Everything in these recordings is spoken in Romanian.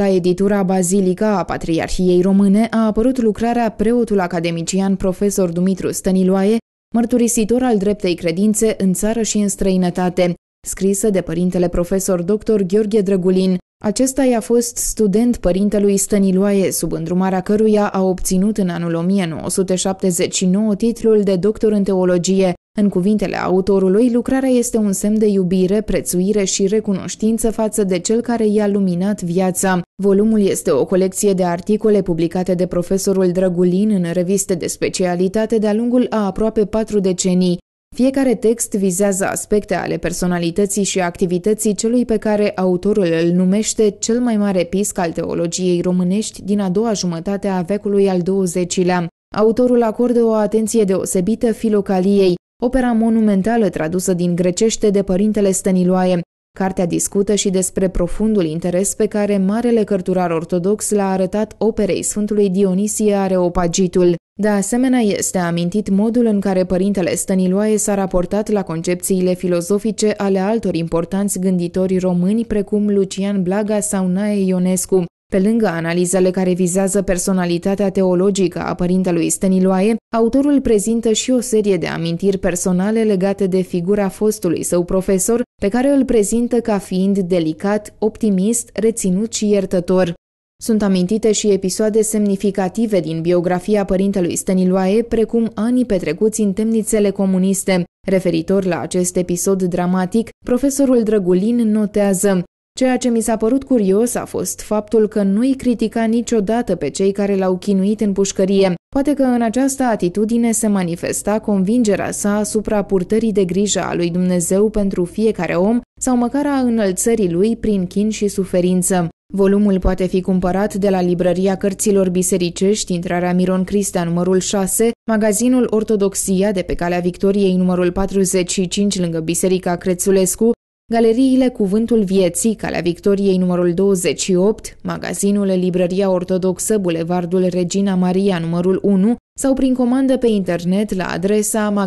La editura Bazilica a Patriarhiei Române a apărut lucrarea preotul academician profesor Dumitru Stăniloae, mărturisitor al dreptei credințe în țară și în străinătate, scrisă de părintele profesor dr. Gheorghe Drăgulin. Acesta i-a fost student părintelui Stăniloae, sub îndrumarea căruia a obținut în anul 1979 titlul de doctor în teologie. În cuvintele autorului, lucrarea este un semn de iubire, prețuire și recunoștință față de cel care i-a luminat viața. Volumul este o colecție de articole publicate de profesorul Drăgulin în reviste de specialitate de-a lungul a aproape patru decenii. Fiecare text vizează aspecte ale personalității și activității celui pe care autorul îl numește cel mai mare pisc al teologiei românești din a doua jumătate a vecului al XX-lea. Autorul acordă o atenție deosebită filocaliei, opera monumentală tradusă din grecește de părintele Stăniloae, Cartea discută și despre profundul interes pe care marele cărturar ortodox l-a arătat operei Sfântului Dionisie Areopagitul. De asemenea, este amintit modul în care părintele Stăniloae s-a raportat la concepțiile filozofice ale altor importanți gânditori români precum Lucian Blaga sau Nae Ionescu, pe lângă analizele care vizează personalitatea teologică a părintelui Steniloae, autorul prezintă și o serie de amintiri personale legate de figura fostului său profesor, pe care îl prezintă ca fiind delicat, optimist, reținut și iertător. Sunt amintite și episoade semnificative din biografia părintelui Steniloae, precum anii petrecuți în temnițele comuniste. Referitor la acest episod dramatic, profesorul Drăgulin notează Ceea ce mi s-a părut curios a fost faptul că nu-i critica niciodată pe cei care l-au chinuit în pușcărie. Poate că în această atitudine se manifesta convingerea sa asupra purtării de grijă a lui Dumnezeu pentru fiecare om sau măcar a înălțării lui prin chin și suferință. Volumul poate fi cumpărat de la librăria cărților bisericești, intrarea Miron Cristea numărul 6, magazinul Ortodoxia de pe calea Victoriei numărul 45 lângă Biserica Crețulescu, galeriile Cuvântul Vieții, Calea Victoriei numărul 28, magazinul Librăria Ortodoxă, Bulevardul Regina Maria numărul 1 sau prin comandă pe internet la adresa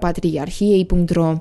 patriarhiei.ro